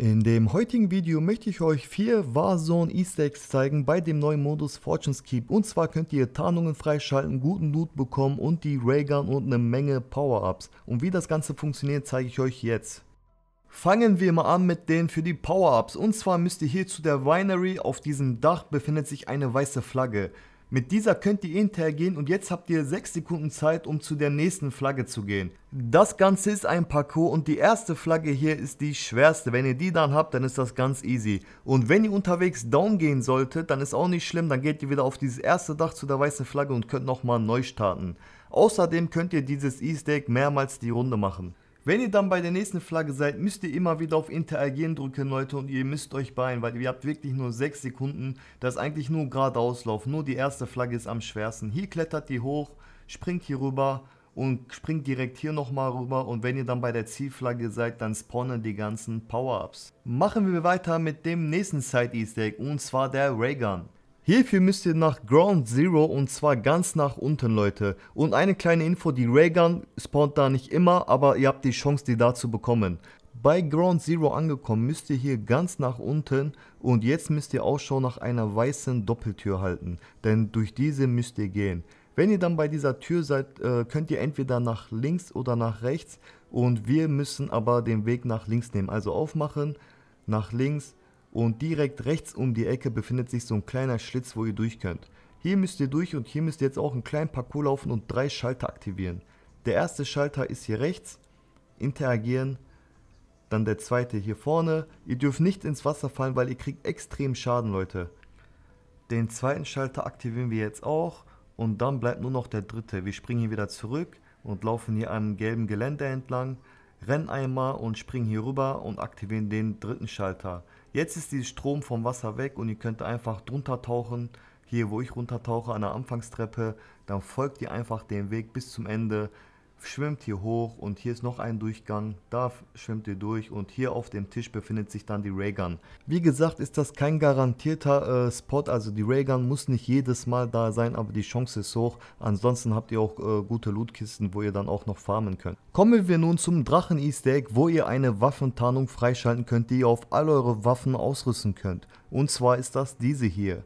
In dem heutigen Video möchte ich euch vier Warzone Easter Eggs zeigen bei dem neuen Modus Fortunes Keep. Und zwar könnt ihr Tarnungen freischalten, guten Loot bekommen und die Raygun und eine Menge Power-Ups. Und wie das Ganze funktioniert, zeige ich euch jetzt. Fangen wir mal an mit denen für die Power-Ups. Und zwar müsst ihr hier zu der Winery, auf diesem Dach befindet sich eine weiße Flagge. Mit dieser könnt ihr interagieren und jetzt habt ihr 6 Sekunden Zeit, um zu der nächsten Flagge zu gehen. Das Ganze ist ein Parcours und die erste Flagge hier ist die schwerste. Wenn ihr die dann habt, dann ist das ganz easy. Und wenn ihr unterwegs down gehen solltet, dann ist auch nicht schlimm. Dann geht ihr wieder auf dieses erste Dach zu der weißen Flagge und könnt nochmal neu starten. Außerdem könnt ihr dieses E-Steak mehrmals die Runde machen. Wenn ihr dann bei der nächsten Flagge seid, müsst ihr immer wieder auf Interagieren drücken, Leute, und ihr müsst euch beeilen, weil ihr habt wirklich nur 6 Sekunden. Das ist eigentlich nur geradeaus laufen, nur die erste Flagge ist am schwersten. Hier klettert die hoch, springt hier rüber und springt direkt hier nochmal rüber und wenn ihr dann bei der Zielflagge seid, dann spawnen die ganzen Power-Ups. Machen wir weiter mit dem nächsten Side-Easter Egg und zwar der Raygun. Hierfür müsst ihr nach Ground Zero und zwar ganz nach unten, Leute. Und eine kleine Info, die Raygun spawnt da nicht immer, aber ihr habt die Chance, die da zu bekommen. Bei Ground Zero angekommen müsst ihr hier ganz nach unten und jetzt müsst ihr Ausschau nach einer weißen Doppeltür halten, denn durch diese müsst ihr gehen. Wenn ihr dann bei dieser Tür seid, äh, könnt ihr entweder nach links oder nach rechts und wir müssen aber den Weg nach links nehmen. Also aufmachen, nach links und direkt rechts um die Ecke befindet sich so ein kleiner Schlitz, wo ihr durch könnt. Hier müsst ihr durch und hier müsst ihr jetzt auch einen kleinen Parcours laufen und drei Schalter aktivieren. Der erste Schalter ist hier rechts, interagieren, dann der zweite hier vorne. Ihr dürft nicht ins Wasser fallen, weil ihr kriegt extrem Schaden, Leute. Den zweiten Schalter aktivieren wir jetzt auch und dann bleibt nur noch der dritte. Wir springen hier wieder zurück und laufen hier am gelben Geländer entlang renn einmal und spring hier rüber und aktivieren den dritten Schalter. Jetzt ist dieser Strom vom Wasser weg und ihr könnt einfach drunter tauchen, hier wo ich runtertauche an der Anfangstreppe, dann folgt ihr einfach dem Weg bis zum Ende, schwimmt hier hoch und hier ist noch ein Durchgang, da schwimmt ihr durch und hier auf dem Tisch befindet sich dann die Raygun. Wie gesagt ist das kein garantierter äh, Spot, also die Raygun muss nicht jedes Mal da sein, aber die Chance ist hoch. Ansonsten habt ihr auch äh, gute Lootkisten, wo ihr dann auch noch farmen könnt. Kommen wir nun zum Drachen Easter Egg, wo ihr eine Waffentarnung freischalten könnt, die ihr auf all eure Waffen ausrüsten könnt. Und zwar ist das diese hier.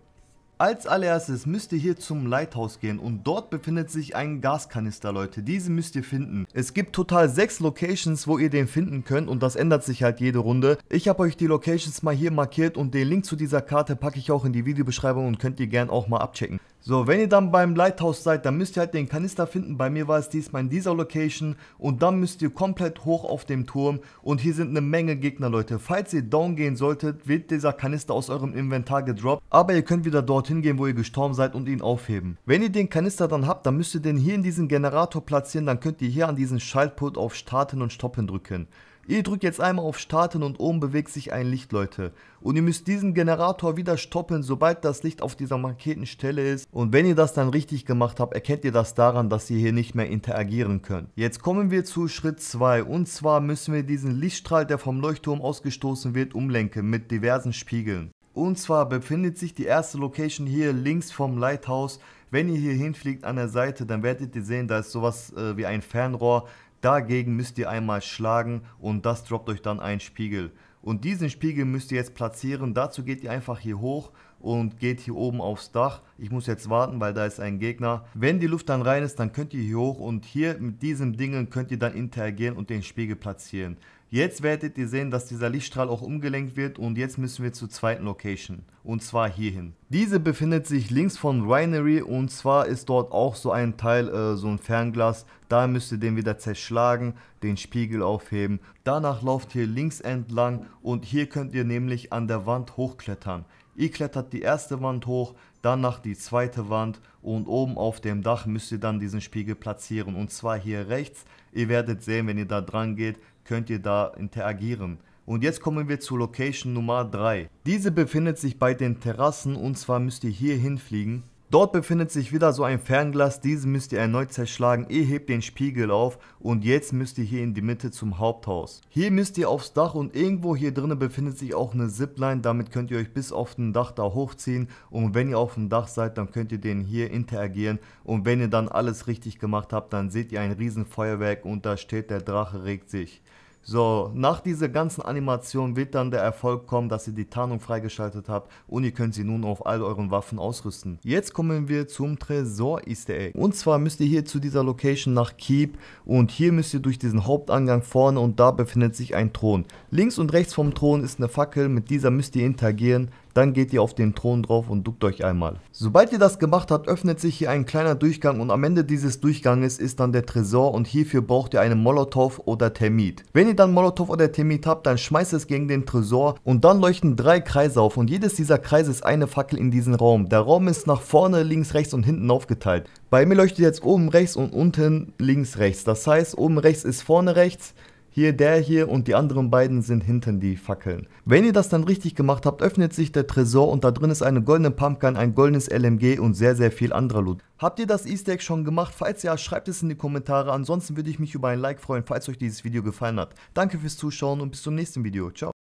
Als allererstes müsst ihr hier zum Lighthouse gehen und dort befindet sich ein Gaskanister, Leute. Diesen müsst ihr finden. Es gibt total sechs Locations, wo ihr den finden könnt und das ändert sich halt jede Runde. Ich habe euch die Locations mal hier markiert und den Link zu dieser Karte packe ich auch in die Videobeschreibung und könnt ihr gern auch mal abchecken. So, wenn ihr dann beim Lighthouse seid, dann müsst ihr halt den Kanister finden. Bei mir war es diesmal in dieser Location. Und dann müsst ihr komplett hoch auf dem Turm. Und hier sind eine Menge Gegner, Leute. Falls ihr down gehen solltet, wird dieser Kanister aus eurem Inventar gedroppt. Aber ihr könnt wieder dorthin gehen, wo ihr gestorben seid und ihn aufheben. Wenn ihr den Kanister dann habt, dann müsst ihr den hier in diesen Generator platzieren. Dann könnt ihr hier an diesen Schaltpult auf Starten und Stoppen drücken. Ihr drückt jetzt einmal auf Starten und oben bewegt sich ein Licht, Leute. Und ihr müsst diesen Generator wieder stoppen, sobald das Licht auf dieser markierten Stelle ist. Und wenn ihr das dann richtig gemacht habt, erkennt ihr das daran, dass ihr hier nicht mehr interagieren könnt. Jetzt kommen wir zu Schritt 2. Und zwar müssen wir diesen Lichtstrahl, der vom Leuchtturm ausgestoßen wird, umlenken mit diversen Spiegeln. Und zwar befindet sich die erste Location hier links vom Lighthouse. Wenn ihr hier hinfliegt an der Seite, dann werdet ihr sehen, da ist sowas äh, wie ein Fernrohr. Dagegen müsst ihr einmal schlagen und das droppt euch dann einen Spiegel. Und diesen Spiegel müsst ihr jetzt platzieren. Dazu geht ihr einfach hier hoch und geht hier oben aufs Dach. Ich muss jetzt warten, weil da ist ein Gegner. Wenn die Luft dann rein ist, dann könnt ihr hier hoch und hier mit diesen Dingen könnt ihr dann interagieren und den Spiegel platzieren. Jetzt werdet ihr sehen, dass dieser Lichtstrahl auch umgelenkt wird und jetzt müssen wir zur zweiten Location und zwar hierhin. Diese befindet sich links von Winery und zwar ist dort auch so ein Teil, äh, so ein Fernglas. Da müsst ihr den wieder zerschlagen, den Spiegel aufheben. Danach lauft ihr links entlang und hier könnt ihr nämlich an der Wand hochklettern. Ihr klettert die erste Wand hoch, danach die zweite Wand und oben auf dem Dach müsst ihr dann diesen Spiegel platzieren und zwar hier rechts. Ihr werdet sehen, wenn ihr da dran geht, könnt ihr da interagieren. Und jetzt kommen wir zur Location Nummer 3. Diese befindet sich bei den Terrassen und zwar müsst ihr hier hinfliegen Dort befindet sich wieder so ein Fernglas, diesen müsst ihr erneut zerschlagen, ihr hebt den Spiegel auf und jetzt müsst ihr hier in die Mitte zum Haupthaus. Hier müsst ihr aufs Dach und irgendwo hier drinnen befindet sich auch eine Zipline, damit könnt ihr euch bis auf den Dach da hochziehen und wenn ihr auf dem Dach seid, dann könnt ihr den hier interagieren und wenn ihr dann alles richtig gemacht habt, dann seht ihr ein riesen Feuerwerk und da steht der Drache regt sich. So, nach dieser ganzen Animation wird dann der Erfolg kommen, dass ihr die Tarnung freigeschaltet habt und ihr könnt sie nun auf all euren Waffen ausrüsten. Jetzt kommen wir zum Tresor Easter Egg. Und zwar müsst ihr hier zu dieser Location nach Keep und hier müsst ihr durch diesen Hauptangang vorne und da befindet sich ein Thron. Links und rechts vom Thron ist eine Fackel, mit dieser müsst ihr interagieren. Dann geht ihr auf den Thron drauf und duckt euch einmal. Sobald ihr das gemacht habt, öffnet sich hier ein kleiner Durchgang und am Ende dieses Durchganges ist dann der Tresor und hierfür braucht ihr einen Molotow oder Termit. Wenn ihr dann Molotow oder Termit habt, dann schmeißt es gegen den Tresor und dann leuchten drei Kreise auf und jedes dieser Kreise ist eine Fackel in diesem Raum. Der Raum ist nach vorne, links, rechts und hinten aufgeteilt. Bei mir leuchtet jetzt oben rechts und unten links rechts. Das heißt, oben rechts ist vorne rechts, hier der hier und die anderen beiden sind hinten die Fackeln. Wenn ihr das dann richtig gemacht habt, öffnet sich der Tresor und da drin ist eine goldene Pumpgun, ein goldenes LMG und sehr sehr viel anderer Loot. Habt ihr das Easter Egg schon gemacht? Falls ja, schreibt es in die Kommentare. Ansonsten würde ich mich über ein Like freuen, falls euch dieses Video gefallen hat. Danke fürs Zuschauen und bis zum nächsten Video. Ciao.